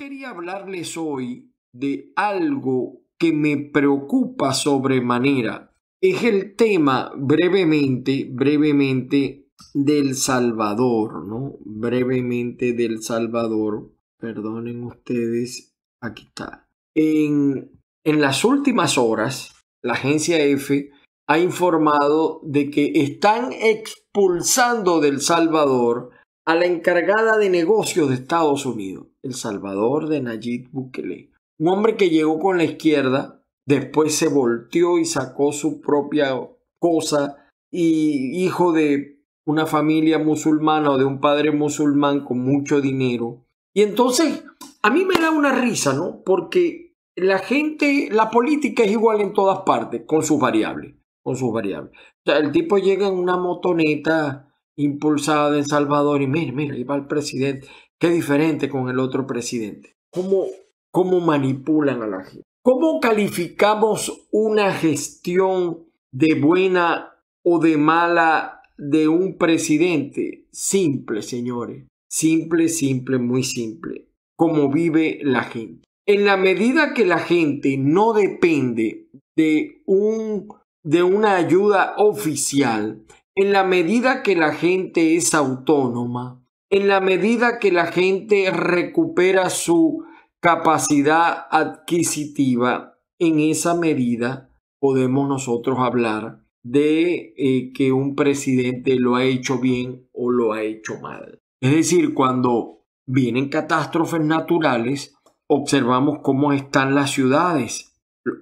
quería hablarles hoy de algo que me preocupa sobremanera. Es el tema brevemente, brevemente del Salvador, ¿no? Brevemente del Salvador. Perdonen ustedes, aquí está. En, en las últimas horas, la agencia EFE ha informado de que están expulsando del Salvador a la encargada de negocios de Estados Unidos, el salvador de Nayib Bukele. Un hombre que llegó con la izquierda, después se volteó y sacó su propia cosa y hijo de una familia musulmana o de un padre musulmán con mucho dinero. Y entonces, a mí me da una risa, ¿no? Porque la gente, la política es igual en todas partes, con sus variables, con sus variables. O sea, el tipo llega en una motoneta impulsada de El Salvador y mire, mire, ahí va el presidente, qué diferente con el otro presidente. ¿Cómo, cómo manipulan a la gente? ¿Cómo calificamos una gestión de buena o de mala de un presidente? Simple, señores. Simple, simple, muy simple. Cómo vive la gente. En la medida que la gente no depende de, un, de una ayuda oficial, en la medida que la gente es autónoma, en la medida que la gente recupera su capacidad adquisitiva, en esa medida podemos nosotros hablar de eh, que un presidente lo ha hecho bien o lo ha hecho mal. Es decir, cuando vienen catástrofes naturales, observamos cómo están las ciudades,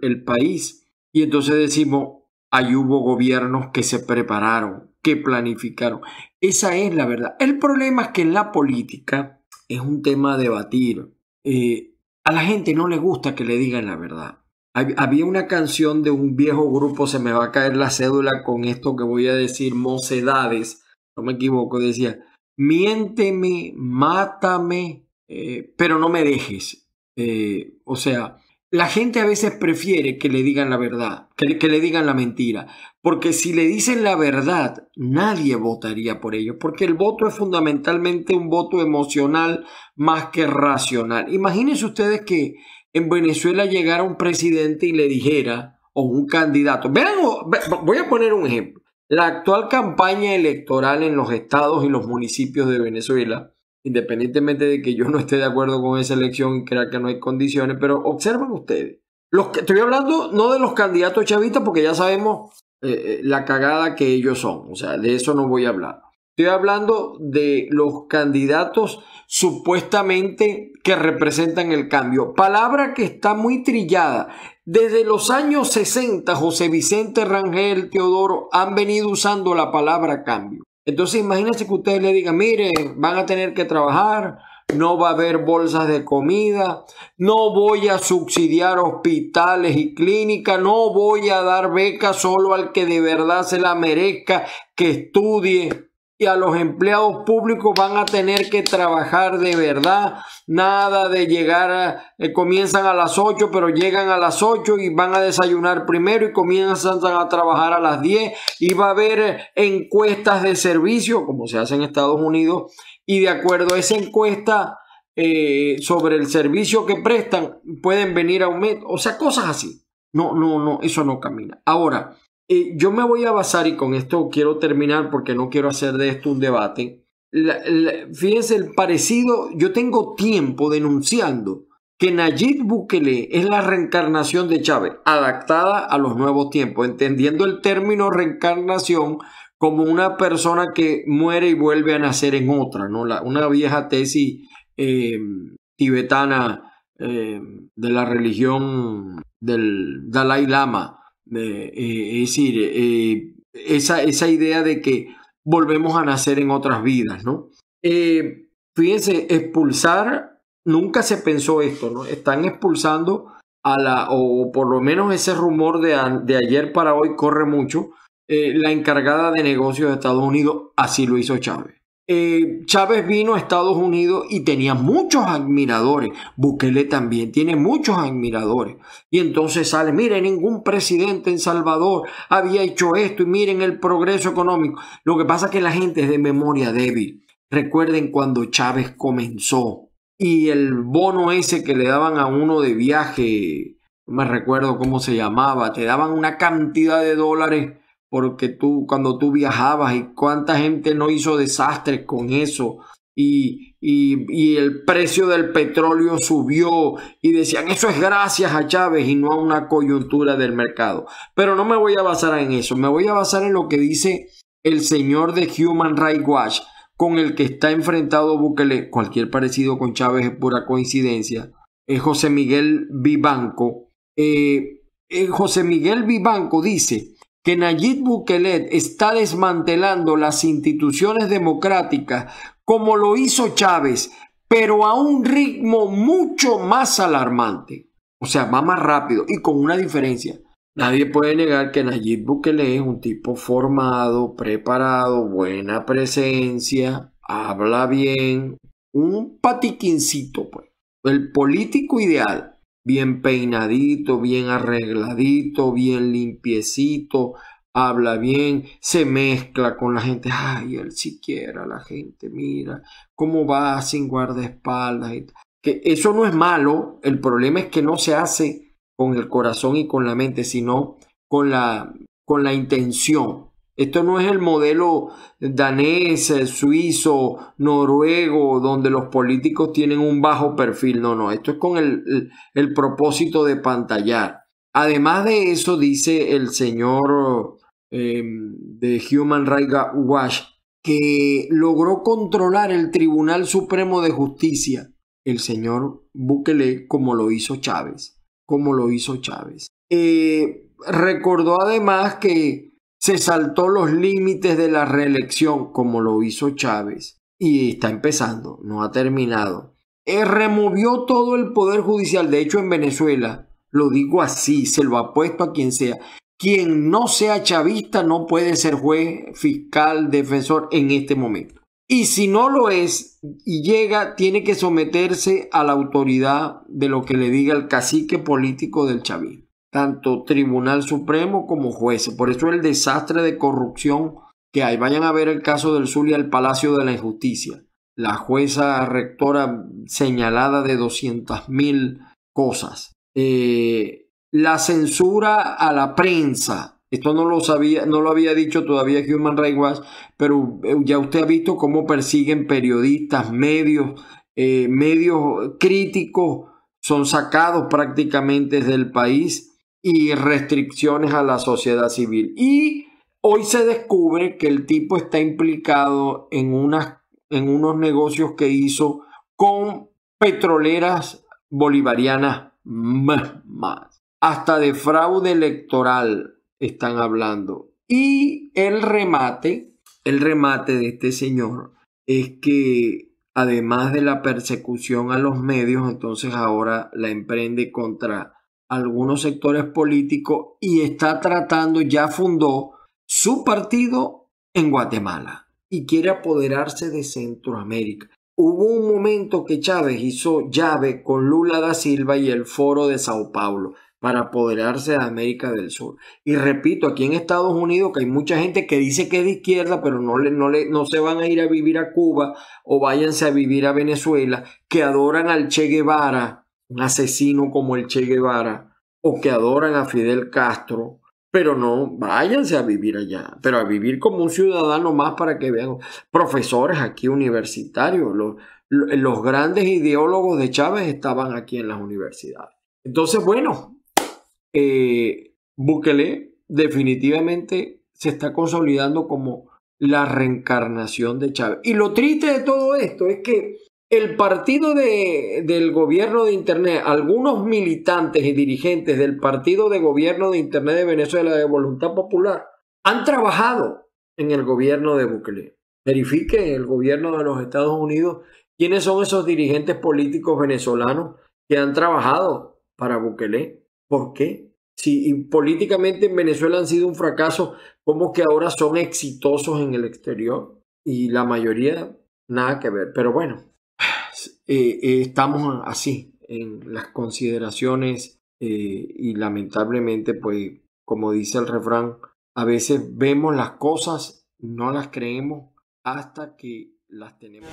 el país, y entonces decimos, Ahí hubo gobiernos que se prepararon, que planificaron. Esa es la verdad. El problema es que la política es un tema a debatir. Eh, a la gente no le gusta que le digan la verdad. Había una canción de un viejo grupo, se me va a caer la cédula con esto que voy a decir, mocedades, no me equivoco, decía, miénteme, mátame, eh, pero no me dejes. Eh, o sea, la gente a veces prefiere que le digan la verdad, que le, digan la mentira, porque si le dicen la verdad, nadie votaría por ellos, porque el voto es fundamentalmente un voto emocional más que racional. Imagínense ustedes que en Venezuela llegara un presidente y le dijera, o un candidato, vean, voy a poner un ejemplo, la actual campaña electoral en los estados y los municipios de Venezuela independientemente de que yo no esté de acuerdo con esa elección y crea que no hay condiciones, pero observen ustedes. Los que, estoy hablando no de los candidatos chavistas porque ya sabemos eh, eh, la cagada que ellos son, o sea, de eso no voy a hablar. Estoy hablando de los candidatos supuestamente que representan el cambio. Palabra que está muy trillada. Desde los años 60, José Vicente Rangel, Teodoro, han venido usando la palabra cambio. Entonces imagínense que ustedes le digan, miren, van a tener que trabajar, no va a haber bolsas de comida, no voy a subsidiar hospitales y clínicas, no voy a dar becas solo al que de verdad se la merezca, que estudie y a los empleados públicos van a tener que trabajar de verdad. Nada de llegar, a, eh, comienzan a las 8, pero llegan a las 8 y van a desayunar primero y comienzan a trabajar a las 10. Y va a haber eh, encuestas de servicio, como se hace en Estados Unidos, y de acuerdo a esa encuesta eh, sobre el servicio que prestan, pueden venir a un o sea, cosas así. No, no, no, eso no camina. Ahora, yo me voy a basar, y con esto quiero terminar porque no quiero hacer de esto un debate. fíjense el parecido, yo tengo tiempo denunciando que Nayib Bukele es la reencarnación de Chávez, adaptada a los nuevos tiempos, entendiendo el término reencarnación como una persona que muere y vuelve a nacer en otra, ¿no? La, una vieja tesis eh, tibetana eh, de la religión del Dalai Lama eh, es decir, eh, esa, esa, idea de que volvemos a nacer en otras vidas, ¿no? Eh, fíjense, expulsar, nunca se pensó esto, ¿no? Están expulsando a la, o por lo menos ese rumor de, de ayer para hoy corre mucho, la encargada de negocios de Estados Unidos así lo hizo Chávez. Eh, Chávez vino a Estados Unidos y tenía muchos admiradores. Bukele también tiene muchos admiradores. Y entonces sale, miren ningún presidente en Salvador había hecho esto y miren el progreso económico. Lo que pasa es que la gente es de memoria débil. Recuerden cuando Chávez comenzó y el bono ese que le daban a uno de viaje, no me recuerdo cómo se llamaba, te daban una cantidad de dólares porque tú, cuando tú viajabas y cuánta gente no hizo desastres con eso. Y, y, el precio del petróleo subió y decían, eso es gracias a Chávez y no a una coyuntura del mercado. Pero no me voy a basar en eso, me voy a basar en lo que dice el señor de Human Rights Watch con el que está enfrentado Bukele. Cualquier parecido con Chávez es pura coincidencia. Es José Miguel Vivanco. Eh, eh, José Miguel Vivanco dice, que Nayib Bukele está desmantelando las instituciones democráticas como lo hizo Chávez, pero a un ritmo mucho más alarmante. O sea, va más rápido y con una diferencia. Nadie puede negar que Nayib Bukele es un tipo formado, preparado, buena presencia, habla bien, un patiquincito, pues. El político ideal bien peinadito, bien arregladito, bien limpiecito, habla bien, se mezcla con la gente. Ay, él siquiera, la gente, mira, cómo va sin guardaespaldas. Que eso no es malo, el problema es que no se hace con el corazón y con la mente, sino con la, con la intención. Esto no es el modelo danés, eh, suizo, noruego, donde los políticos tienen un bajo perfil. No, no, esto es con el, el, propósito de pantallar. Además de eso, dice el señor eh, de Human Rights Watch, que logró controlar el Tribunal Supremo de Justicia, el señor Bukele, como lo hizo Chávez, como lo hizo Chávez. Eh, recordó además que se saltó los límites de la reelección como lo hizo Chávez y está empezando, no ha terminado. Eh, removió todo el poder judicial, de hecho en Venezuela, lo digo así, se lo ha apuesto a quien sea. Quien no sea chavista no puede ser juez, fiscal, defensor en este momento. Y si no lo es y llega, tiene que someterse a la autoridad de lo que le diga el cacique político del chavismo tanto Tribunal Supremo como jueces. Por eso el desastre de corrupción que hay. Vayan a ver el caso del Zulia al Palacio de la Injusticia. La jueza rectora señalada de mil cosas. Eh, la censura a la prensa. Esto no lo sabía, no lo había dicho todavía Human Rights Watch, pero eh, ya usted ha visto cómo persiguen periodistas, medios, eh, medios críticos, son sacados prácticamente del país y restricciones a la sociedad civil. Y hoy se descubre que el tipo está implicado en, unas, en unos negocios que hizo con petroleras bolivarianas más, Hasta de fraude electoral están hablando. Y el remate, el remate de este señor es que además de la persecución a los medios, entonces ahora la emprende contra algunos sectores políticos y está tratando, ya fundó su partido en Guatemala y quiere apoderarse de Centroamérica. Hubo un momento que Chávez hizo llave con Lula da Silva y el foro de Sao Paulo para apoderarse de América del Sur. Y repito, aquí en Estados Unidos que hay mucha gente que dice que es de izquierda, pero no, no se van a ir a vivir a Cuba o váyanse a vivir a Venezuela, que adoran al Che Guevara, un asesino como el Che Guevara o que adoran a Fidel Castro, pero no, váyanse a vivir allá, pero a vivir como un ciudadano más para que vean profesores aquí universitarios, los, los grandes ideólogos de Chávez estaban aquí en las universidades. Entonces, bueno, eh, Bukele definitivamente se está consolidando como la reencarnación de Chávez. Y lo triste de todo esto es que el partido de, del gobierno de Internet, algunos militantes y dirigentes del partido de gobierno de Internet de Venezuela de Voluntad Popular han trabajado en el gobierno de Bukele. Verifique el gobierno de los Estados Unidos quiénes son esos dirigentes políticos venezolanos que han trabajado para Bukele. ¿Por qué? Si políticamente en Venezuela han sido un fracaso, ¿cómo que ahora son exitosos en el exterior? Y la mayoría, nada que ver. Pero bueno, eh, eh, estamos así en las consideraciones eh, y lamentablemente, pues, como dice el refrán, a veces vemos las cosas, no las creemos hasta que las tenemos.